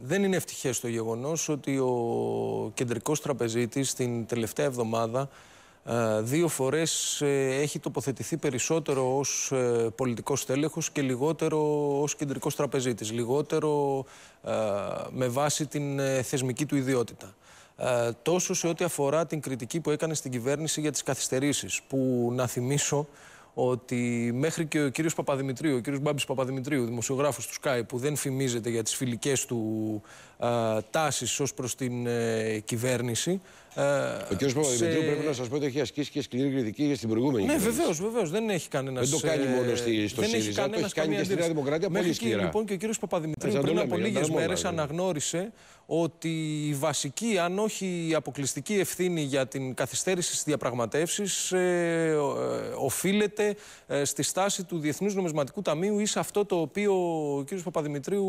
Δεν είναι ευτυχές το γεγονός ότι ο κεντρικός τραπεζίτης την τελευταία εβδομάδα ε, δύο φορές ε, έχει τοποθετηθεί περισσότερο ως ε, πολιτικός στέλεχος και λιγότερο ως κεντρικός τραπεζίτης, λιγότερο με βάση την θεσμική του ιδιότητα. Τόσο σε ό,τι αφορά την κριτική που έκανε στην κυβέρνηση για τις καθυστερήσεις, που να θυμίσω ότι μέχρι και ο κύριος Παπαδημητρίου, ο κύριος Μπάμπης Παπαδημητρίου, δημοσιογράφος του Sky, που δεν φημίζεται για τις φιλικές του α, ε, τάσεις ως προς την ε, κυβέρνηση, ε, ο κ. Παπαδημητρίου σε... πρέπει να σας πω ότι έχει ασκήσει και σκληρή κριτική για την προηγούμενη. Ναι, βεβαίως, βεβαίως. Δεν έχει κανένας. Δεν το κάνει μόνο ε, στη, στο ΣΥΡΙΖΑ, το έχει κάνει και στη Νέα Δημοκρατία πολύ σκληρά. λοιπόν και ο κ. Παπαδημητρίου πριν από λίγε μέρε αναγνώρισε ότι η βασική, αν όχι η αποκλειστική ευθύνη για την καθυστέρηση στις διαπραγματεύσεις ε, οφείλεται στη στάση του Διεθνούς Νομισματικού Ταμείου ή σε αυτό το οποίο ο κ. Παπαδημητρίου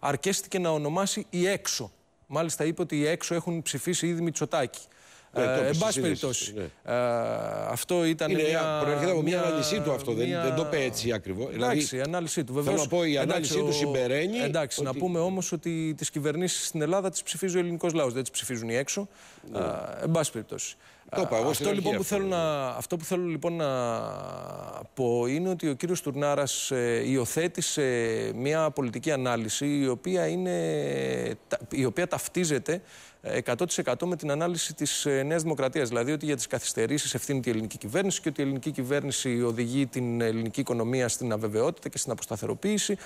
αρκέστηκε να ονομάσει η έξω Μάλιστα είπε ότι έξω έχουν ψηφίσει ήδη Μητσοτάκη. Ναι, ε, εν πάση περιπτώσει. Ναι. Ε, αυτό ήταν. μια, προέρχεται από μια, ανάλυση του αυτό. Δεν, δεν το είπε έτσι ακριβώς. Δηλαδή, εντάξει, η ανάλυση του βεβαίω. Θέλω να πω, η ανάλυση του συμπεραίνει. Εντάξει, να πούμε όμως ότι τις κυβερνήσεις στην Ελλάδα τις ψηφίζει ο ελληνικός λαός. Δεν τις ψηφίζουν οι έξω. Ναι. εν πάση περιπτώσει. Το είπα, αυτό, λοιπόν που θέλω να, αυτό που θέλω λοιπόν να πω είναι ότι ο κύριος Τουρνάρας ε, υιοθέτησε μια πολιτική ανάλυση η οποία, είναι, η οποία ταυτίζεται 100% ε, με την ανάλυση της ε, Νέας Δημοκρατίας. Δηλαδή ότι για τις καθυστερήσεις ευθύνεται η ελληνική κυβέρνηση και ότι η ελληνική κυβέρνηση οδηγεί την ελληνική οικονομία στην αβεβαιότητα και στην αποσταθεροποίηση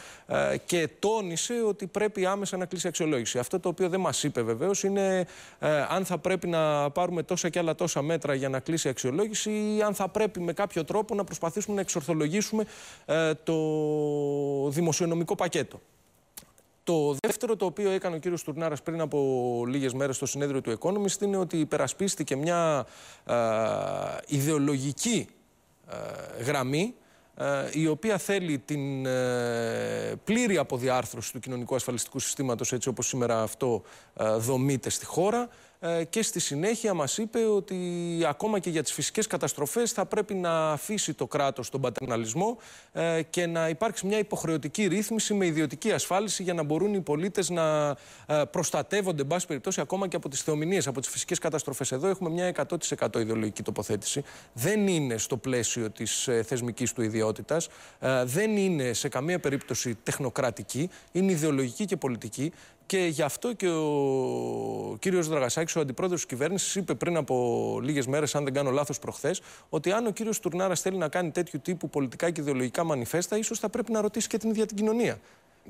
και τόνισε ότι πρέπει άμεσα να κλείσει αξιολόγηση. Αυτό το οποίο δεν μας είπε βεβαίως είναι αν θα πρέπει να πάρουμε τόσα και άλλα τόσα μέτρα για να κλείσει η αξιολόγηση ή αν θα πρέπει με κάποιο τρόπο να προσπαθήσουμε να εξορθολογήσουμε ε, το δημοσιονομικό πακέτο. Το δεύτερο το οποίο έκανε ο κύριος Τουρνάρας πριν από λίγες μέρες στο συνέδριο του Economist είναι ότι υπερασπίστηκε μια ε, ιδεολογική ε, γραμμή η οποία θέλει την πλήρη αποδιάρθρωση του κοινωνικού ασφαλιστικού συστήματος έτσι όπως σήμερα αυτό δομείται στη χώρα ε, και στη συνέχεια μας είπε ότι ακόμα και για τις φυσικές καταστροφές θα πρέπει να αφήσει το κράτος τον πατερναλισμό ε, και να υπάρξει μια υποχρεωτική ρύθμιση με ιδιωτική ασφάλιση για να μπορούν οι πολίτες να ε, προστατεύονται, εν πάση περιπτώσει, ακόμα και από τις θεομηνίες, από τις φυσικές καταστροφές. Εδώ έχουμε μια 100% ιδεολογική τοποθέτηση. Δεν είναι στο πλαίσιο της θεσμικής του ιδιότητας, δεν είναι σε καμία περίπτωση τεχνοκρατική, είναι ιδεολογική και πολιτική και γι' αυτό και ο κύριος Δραγασάκης, ο αντιπρόεδρος της κυβέρνησης, είπε πριν από λίγες μέρες, αν δεν κάνω λάθος προχθές, ότι αν ο κύριος Τουρνάρας θέλει να κάνει τέτοιου τύπου πολιτικά και ιδεολογικά μανιφέστα, ίσως θα πρέπει να ρωτήσει και την ίδια την κοινωνία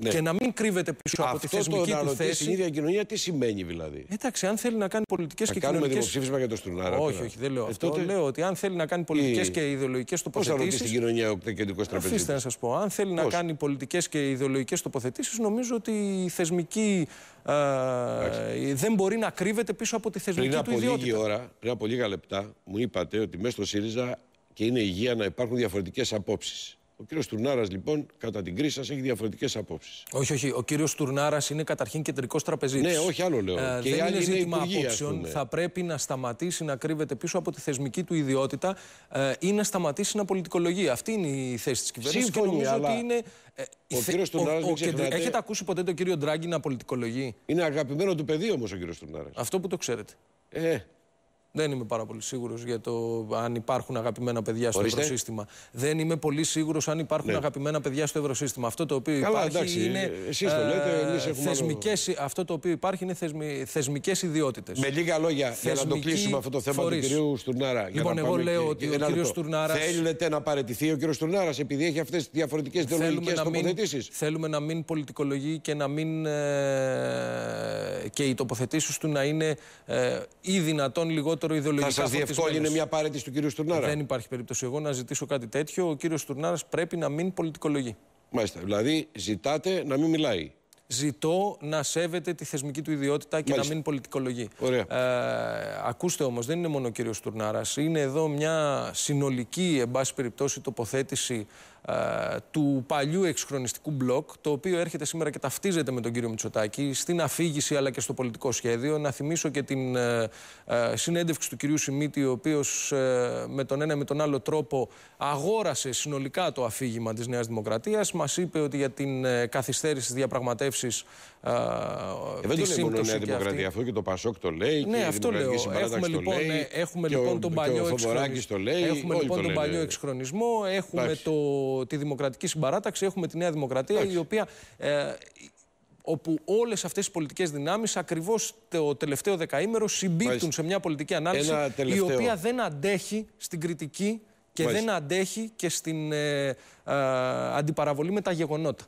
ναι. και να μην κρύβεται πίσω από τη θεσμική του θέση. Στην ίδια κοινωνία τι σημαίνει δηλαδή. Εντάξει, αν θέλει να κάνει πολιτικές και κοινωνικέ. Κάνουμε δημοψήφισμα για το Στουρνάρα. Όχι, όχι, δεν λέω ε, αυτό. Τότε... Λέω ότι αν θέλει να κάνει πολιτικέ η... και ιδεολογικές τοποθετήσει. Πώς θα ρωτήσει την κοινωνία ο κεντρικό τραπεζίτη. Αφήστε να σας πω. Αν θέλει Πώς. να κάνει πολιτικές και ιδεολογικές τοποθετήσεις, νομίζω ότι η θεσμική. Ε, δεν μπορεί να κρύβεται πίσω από τη θεσμική πριν του ιδιότητα. Ώρα, πριν από λίγα λεπτά μου είπατε ότι μέσα στο ΣΥΡΙΖΑ και είναι υγεία να υπάρχουν διαφορετικές απόψεις. Ο κύριος Τουρνάρας, λοιπόν, κατά την κρίση σας έχει διαφορετικές απόψεις. Όχι, όχι. Ο κύριος Τουρνάρας είναι καταρχήν κεντρικός τραπεζίτης. Ναι, όχι άλλο λέω. Ε, και δεν είναι ζήτημα είναι απόψεων. Θα πρέπει να σταματήσει να κρύβεται πίσω από τη θεσμική του ιδιότητα ε, ή να σταματήσει να πολιτικολογεί. Αυτή είναι η θέση της κυβέρνησης. Και νομίζω αλλά ότι είναι. Ε, ο κύριος Τουρνάρας δεν ξεχνάτε... Έχετε ακούσει ποτέ τον κύριο Ντράγκη να πολιτικολογεί. Είναι αγαπημένο του παιδί όμως ο κύριος Τουρνάρας. Αυτό που το ξέρετε. Ε, δεν είμαι πάρα πολύ σίγουρος για το αν υπάρχουν αγαπημένα παιδιά στο ευρωσύστημα. Δεν είμαι πολύ σίγουρος αν υπάρχουν ναι. αγαπημένα παιδιά στο ευρωσύστημα. Αυτό το οποίο υπάρχει είναι. Εσείς το λέτε, ε, εμείς θεσμικές, άλλο... Αυτό το οποίο υπάρχει είναι θεσμι, θεσμικές ιδιότητες. Με λίγα λόγια, για να το κλείσουμε αυτό το θέμα του κυρίου Στουρνάρα. Λοιπόν, εγώ λέω και, ότι ο κύριο Στουρνάρας. Θέλετε να παραιτηθεί ο κύριος Στουρνάρας επειδή έχει αυτές τις διαφορετικές ιδεολογικές τοποθετήσεις. Θέλουμε να μην πολιτικολογεί και να μην ε, και οι τοποθετήσεις του να είναι ε, ή δυνατόν λιγότερο ιδεολογικά. Θα σας διευκόλυνε μια παρέτηση του κύριου Στουρνάρα. Δεν υπάρχει περίπτωση εγώ να ζητήσω κάτι τέτοιο. Ο κύριος Στουρνάρας πρέπει να μην πολιτικολογεί. Μάλιστα. Δηλαδή, ζητάτε να μην μιλάει. Ζητώ να σέβεται τη θεσμική του ιδιότητα και να μην πολιτικολογεί. Ωραία. Ε, ακούστε όμως, δεν είναι μόνο ο κύριος Τουρνάρα. Είναι εδώ μια συνολική, εν πάση περιπτώσει, τοποθέτηση ε, του παλιού εξχρονιστικού μπλοκ, το οποίο έρχεται σήμερα και ταυτίζεται με τον κύριο Μητσοτάκη στην αφήγηση αλλά και στο πολιτικό σχέδιο. Να θυμίσω και την ε, ε, συνέντευξη του κυρίου Σιμίτη, ο οποίος με τον ένα με τον άλλο τρόπο αγόρασε συνολικά το αφήγημα της Νέας Δημοκρατίας. Μας είπε ότι για την καθυστέρηση της διαπραγματεύσης. Δεν το μόνο η Νέα Δημοκρατία, αυτό και το Πασόκ το λέει. Ναι, και αυτό λέω. Έχουμε λοιπόν, τον παλιό εξχρονισμό. έχουμε λοιπόν τον παλιό εξχρονισμό, έχουμε το λοιπόν, τη Δημοκρατική Συμπαράταξη, έχουμε τη Νέα Δημοκρατία, η οποία ε, όπου όλες αυτές οι πολιτικές δυνάμεις ακριβώς το τελευταίο δεκαήμερο συμπίπτουν σε μια πολιτική ανάλυση η οποία δεν αντέχει στην κριτική και δεν αντέχει και στην ε, ε, αντιπαραβολή με τα γεγονότα.